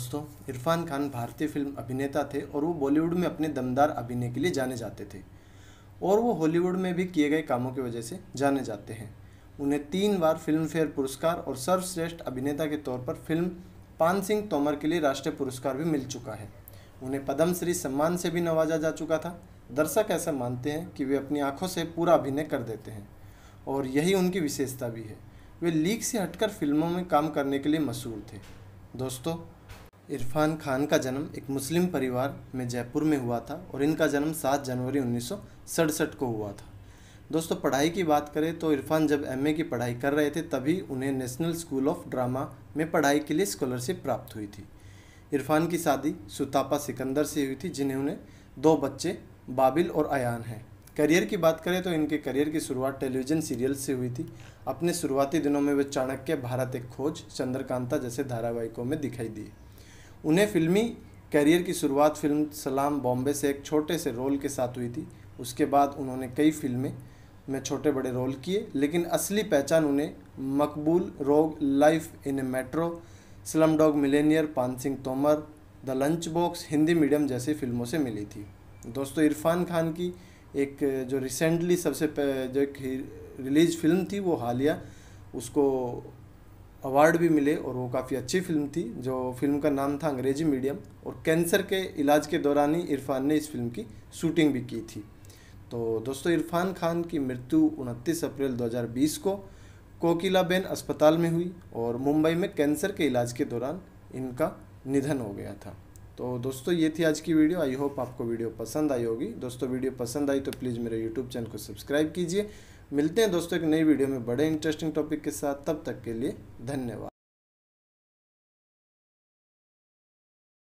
दोस्तों इरफान खान भारतीय फिल्म अभिनेता थे और वो बॉलीवुड में अपने दमदार अभिनय के लिए जाने जाते थे और वो हॉलीवुड में भी किए गए कामों की वजह से जाने जाते हैं उन्हें तीन बार फिल्म फेयर पुरस्कार और सर्वश्रेष्ठ अभिनेता के तौर पर फिल्म पान सिंह तोमर के लिए राष्ट्रीय पुरस्कार भी मिल चुका है उन्हें पद्मश्री सम्मान से भी नवाजा जा चुका था दर्शक ऐसा मानते हैं कि वे अपनी आंखों से पूरा अभिनय कर देते हैं और यही उनकी विशेषता भी है वे लीक से हटकर फिल्मों में काम करने के लिए मशहूर थे दोस्तों इरफान खान का जन्म एक मुस्लिम परिवार में जयपुर में हुआ था और इनका जन्म 7 जनवरी उन्नीस को हुआ था दोस्तों पढ़ाई की बात करें तो इरफान जब एम की पढ़ाई कर रहे थे तभी उन्हें नेशनल स्कूल ऑफ ड्रामा में पढ़ाई के लिए स्कॉलरशिप प्राप्त हुई थी इरफान की शादी सुतापा सिकंदर से हुई थी जिन्हें उन्हें दो बच्चे बाबिल और अयान हैं करियर की बात करें तो इनके करियर की शुरुआत टेलीविज़न सीरियल से हुई थी अपने शुरुआती दिनों में वे चाणक्य भारत एक खोज चंद्रकांता जैसे धारावाहिकों में दिखाई दिए उन्हें फिल्मी करियर की शुरुआत फिल्म सलाम बॉम्बे से एक छोटे से रोल के साथ हुई थी उसके बाद उन्होंने कई फिल्में में छोटे बड़े रोल किए लेकिन असली पहचान उन्हें Maqbool Rog life in a metro slumdog millionaire Paan Singh Tomar the lunchbox Hindi medium जैसी फिल्मों से मिली थी दोस्तों इरफान खान की एक जो रिसेंटली सबसे जो एक रिलीज फिल्म थी वो हालिया उसको अवार्ड भी मिले और वो काफ़ी अच्छी फिल्म थी जो फिल्म का नाम था अंग्रेजी मीडियम और कैंसर के इलाज के दौरान ही इरफान ने इस फिल्म की शूटिंग भी की थी तो दोस्तों इरफान खान की मृत्यु 29 अप्रैल 2020 को कोकिलाबेन अस्पताल में हुई और मुंबई में कैंसर के इलाज के दौरान इनका निधन हो गया था तो दोस्तों ये थी आज की वीडियो आई होप आपको वीडियो पसंद आई होगी दोस्तों वीडियो पसंद आई तो प्लीज़ मेरे यूट्यूब चैनल को सब्सक्राइब कीजिए मिलते हैं दोस्तों एक नई वीडियो में बड़े इंटरेस्टिंग टॉपिक के साथ तब तक के लिए धन्यवाद